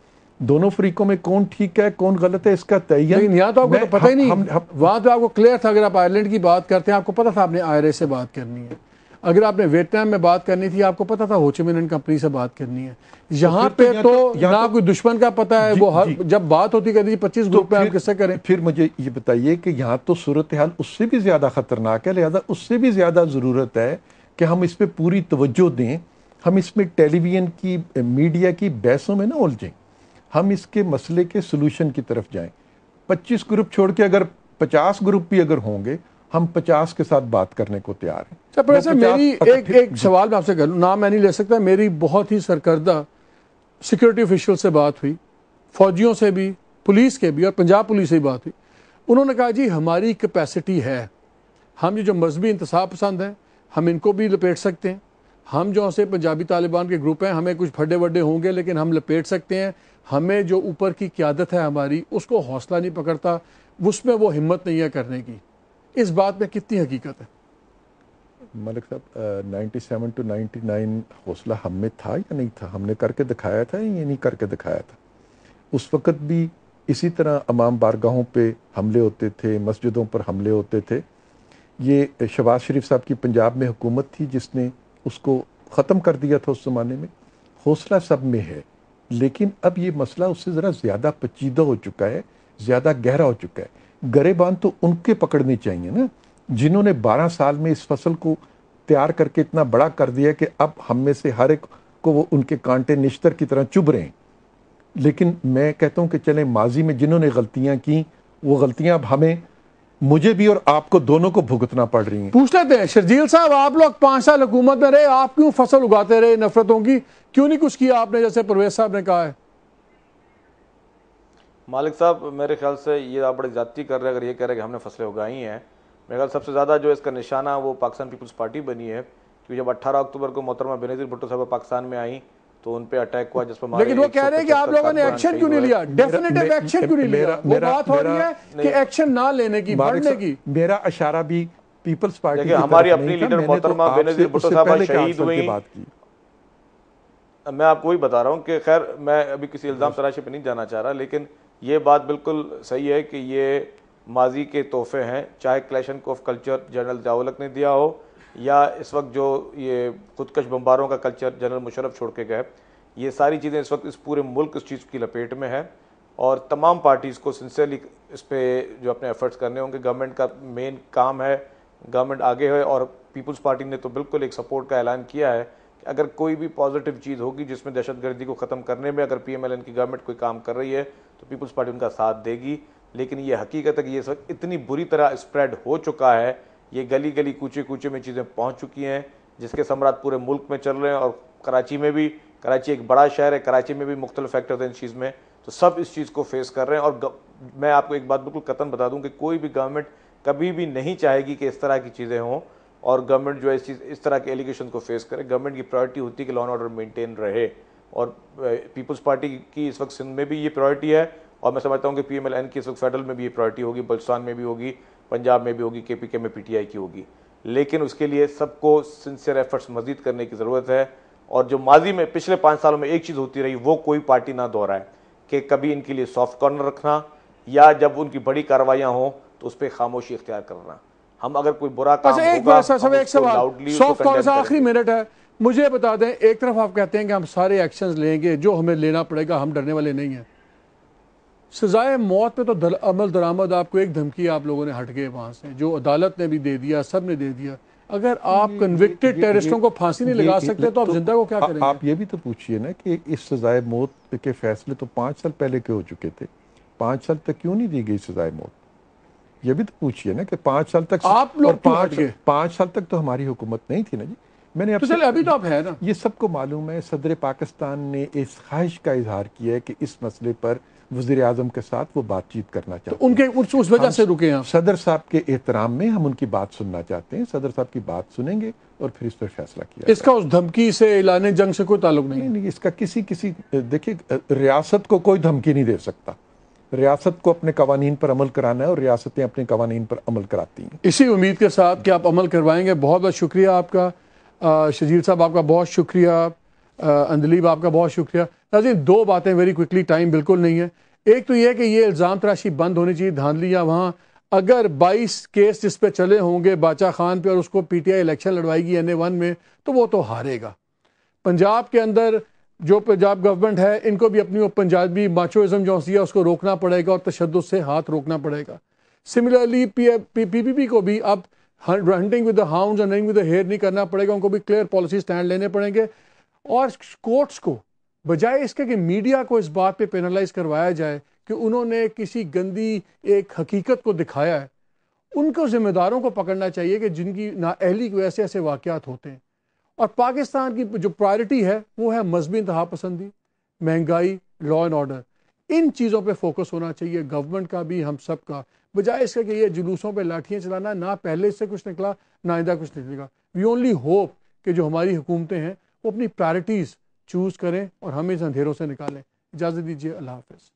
दोनों फरीकों में कौन ठीक है कौन गलत है इसका तय यहाँ तो आपको तो पता ही नहीं वहां तो आपको क्लियर था अगर आप आयरलैंड की बात करते हैं आपको पता था आपने आयरे से बात करनी है अगर आपने वियतनाम में बात करनी थी आपको पता था होचमिन कंपनी से बात करनी है तो यहाँ तो पे तो, तो ना तो- कोई दुश्मन का पता है वो हर जब बात होती कहती पच्चीस ग्रुप में हम किससे करें फिर मुझे ये बताइए कि यहाँ तो सूरत हाल उससे भी ज़्यादा ख़तरनाक है लिहाजा उससे भी ज़्यादा ज़रूरत है कि हम इस पर पूरी तवज्जो दें हम इसमें टेलीविज़न की मीडिया की बहसों में ना उलझें हम इसके मसले के सोल्यूशन की तरफ जाएं 25 ग्रुप छोड़ के अगर 50 ग्रुप भी अगर होंगे हम पचास के साथ बात करने को तैयार हैं सर अच्छा, प्रोफेसर मेरी एक एक सवाल मैं आपसे कर लूँ नाम मैं नहीं ले सकता मेरी बहुत ही सरकर्दा सिक्योरिटी ऑफिशियल से बात हुई फौजियों से भी पुलिस के भी और पंजाब पुलिस से भी बात हुई उन्होंने कहा जी हमारी कैपेसिटी है हम ये जो मजहबी इंतसाब पसंद हैं हम इनको भी लपेट सकते हैं हम जो से पंजाबी तालिबान के ग्रुप हैं हमें कुछ फड्डे वड्डे होंगे लेकिन हम लपेट सकते हैं हमें जो ऊपर की क्यादत है हमारी उसको हौसला नहीं पकड़ता उसमें वो हिम्मत नहीं है करने की इस बात में कितनी हकीकत है मलिक साहब ninety seven to ninety nine हौसला हम में था या नहीं था हमने करके दिखाया था या नहीं करके दिखाया था उस वक़्त भी इसी तरह अमाम बारगाहों पे हमले होते थे मस्जिदों पर हमले होते थे ये शबाज शरीफ साहब की पंजाब में हुकूमत थी जिसने उसको ख़त्म कर दिया था उस ज़माने में हौसला सब में है लेकिन अब ये मसला उससे ज़रा ज़्यादा पचीदा हो चुका है ज़्यादा गहरा हो चुका है गरेबान तो उनके पकड़नी चाहिए ना जिन्होंने 12 साल में इस फसल को तैयार करके इतना बड़ा कर दिया कि अब हम में से हर एक को वो उनके कांटे निश्तर की तरह चुभ रहे हैं लेकिन मैं कहता हूँ कि चले माजी में जिन्होंने गलतियाँ की वो गलतियाँ अब हमें मुझे भी और आपको दोनों को भुगतना पड़ रही है पूछ लेते हैं शर्जील साहब आप लोग पांच साल हुकूमत में रहे आप क्यों फसल उगाते रहे नफरतों की क्यों नहीं कुछ किया आपने जैसे परवेज साहब ने कहा है मालिक साहब मेरे ख्याल से ये आप बड़ी ज़्यादती कर रहे हैं अगर ये कह रहे हैं कि हमने फसलें उगाई हैं मेरे ख्याल सबसे ज़्यादा जो इसका निशाना वो पाकिस्तान पीपल्स पार्टी बनी है क्योंकि जब 18 अक्टूबर को मोहतरमा बेनजीर भुट्टो साहब पाकिस्तान में आई तो उन पे अटैक हुआ जिस पर लेकिन वो कह रहे हैं कि आप लोगों ने एक्शन क्यों नहीं लिया डेफिनेटिव एक्शन क्यों नहीं लिया वो बात हो रही है कि एक्शन ना लेने की बढ़ने की मेरा इशारा भी पीपल्स पार्टी की हमारी अपनी लीडर तो मोहतरमा बेनजीर भुट्टो साहब शहीद हुई मैं आपको ही बता रहा हूँ कि खैर मैं अभी किसी इल्ज़ाम तराशी पर नहीं जाना चाह रहा लेकिन ये बात बिल्कुल सही है कि ये माजी के तोहफे हैं चाहे क्लेशन कोफ कल्चर जनरल जावलक ने दिया हो या इस वक्त जो ये खुदकश बम्बारों का कल्चर जनरल मुशरफ छोड़ के गए ये सारी चीज़ें इस वक्त इस पूरे मुल्क इस चीज़ की लपेट में है और तमाम पार्टीज़ को सिंसियरली इस पर जो अपने एफर्ट्स करने होंगे गवर्नमेंट का मेन काम है गवर्नमेंट आगे है और पीपल्स पार्टी ने तो बिल्कुल एक सपोर्ट का ऐलान किया है कि अगर कोई भी पॉजिटिव चीज़ होगी जिसमें दहशतगर्दी को ख़त्म करने में अगर पी की गवर्नमेंट कोई काम कर रही है तो पीपल्स पार्टी उनका साथ देगी लेकिन ये हकीकत है कि ये इस वक्त इतनी बुरी तरह स्प्रेड हो चुका है ये गली गली कूचे कूचे में चीज़ें पहुँच चुकी हैं जिसके सम्राट पूरे मुल्क में चल रहे हैं और कराची में भी कराची एक बड़ा शहर है कराची में भी मुख्तलिफ फैक्टर्स हैं इन चीज़ में तो सब इस चीज़ को फेस कर रहे हैं और मैं आपको एक बात बिल्कुल कतन बता दूं कि कोई भी गवर्नमेंट कभी भी नहीं चाहेगी कि इस तरह की चीज़ें हों और गवर्नमेंट जो है इस चीज़ इस तरह के एलिगेशन को फेस करे गवर्नमेंट की प्रायोरिटी होती है कि लॉ एंड ऑर्डर मेंटेन रहे और पीपल्स पार्टी की इस वक्त सिंध में भी ये प्रायोरिटी है और मैं समझता हूँ कि पी की इस वक्त फेडरल में भी ये प्रायोरिटी होगी बलुस्तान में भी होगी पंजाब में भी होगी के में पी की होगी लेकिन उसके लिए सबको सिंसियर एफर्ट्स मजीद करने की ज़रूरत है और जो माजी में पिछले पाँच सालों में एक चीज़ होती रही वो कोई पार्टी ना दोहराए कि कभी इनके लिए सॉफ्ट कॉर्नर रखना या जब उनकी बड़ी कार्रवाइयाँ हों तो उस पर खामोशी इख्तियार करना हम अगर कोई बुरा अच्छा, काम होगा, एक सवाल सॉफ्ट कॉर्नर आखिरी मिनट है मुझे बता दें एक तरफ आप कहते हैं कि हम सारे एक्शन लेंगे जो हमें लेना पड़ेगा हम डरने वाले नहीं हैं सजाए मौत में तो दर, अमल दरामद आपको एक धमकी आप लोगों ने हट गए वहाँ से जो अदालत ने भी दे दिया सब ने दे दिया अगर हम्म, आप कन्विक्टेड टेररिस्टों को फांसी नहीं लगा सकते तो आप तो जिंदा को क्या करेंगे आप ये भी तो पूछिए ना कि इस सजाए मौत के फैसले तो पाँच साल पहले के हो चुके थे पाँच साल तक क्यों नहीं दी गई सजाए मौत ये भी तो पूछिए ना कि पाँच साल तक आप लोग पांच पाँच साल तक तो हमारी हुकूमत नहीं थी ना जी मैंने अब तो अभी तो आप है ना ये सबको मालूम है सदर पाकिस्तान ने इस ख्वाहिश का इजहार किया है कि इस मसले पर वजीर अजम के साथ वो बातचीत करना तो चाहते हैं तो उनके उस वजह से रुके हैं सदर साहब के एहतराम में हम उनकी बात सुनना चाहते हैं सदर साहब की बात सुनेंगे और फिर इस पर फैसला किया इसका उस धमकी से ऐलान जंग से कोई ताल्लुक नहीं, नहीं, नहीं इसका किसी किसी देखिए रियासत को कोई धमकी नहीं दे सकता रियासत को अपने कवानीन पर अमल कराना है और रियासतें अपने कवानीन पर अमल कराती हैं इसी उम्मीद के साथ कि आप अमल करवाएंगे बहुत बहुत शुक्रिया आपका शजीर साहब आपका बहुत शुक्रिया अंदलीब आपका बहुत शुक्रिया नाजीन दो बातें वेरी क्विकली टाइम बिल्कुल नहीं है एक तो यह कि ये इल्ज़ाम तराशी बंद होनी चाहिए धांधली या वहाँ अगर 22 केस जिस पे चले होंगे बाचा खान पे और उसको पीटीआई इलेक्शन लड़वाएगी एन ए वन में तो वो तो हारेगा पंजाब के अंदर जो पंजाब गवर्नमेंट है इनको भी अपनी पंजाबी माचोइज़म जो हंसी है उसको रोकना पड़ेगा और तशद से हाथ रोकना पड़ेगा similarly P P P, P, P को भी अब हंटिंग विद द हाउंड और रनिंग विद द हेयर नहीं करना पड़ेगा उनको भी क्लियर पॉलिसी स्टैंड लेने पड़ेंगे और कोर्ट्स को बजाय इसके कि मीडिया को इस बात पे पेनलाइज करवाया जाए कि उन्होंने किसी गंदी एक हकीकत को दिखाया है उनको जिम्मेदारों को पकड़ना चाहिए कि जिनकी नाअहली की ऐसे ऐसे वाक़ात होते हैं और पाकिस्तान की जो प्रायोरिटी है वो है मजहबी इंतहा पसंदी महंगाई लॉ एंड ऑर्डर इन चीज़ों पे फोकस होना चाहिए गवर्नमेंट का भी हम सब का बजाय इसका कि ये जुलूसों पर लाठियाँ चलाना ना पहले इससे कुछ निकला ना आइंदा कुछ निकलेगा वी ओनली होप कि जो हमारी हुकूमतें हैं वो अपनी प्रायरिटीज़ चूज़ करें और हमें इस अंधेरों से निकालें इजाज़त दीजिए अल्लाह हाफिज़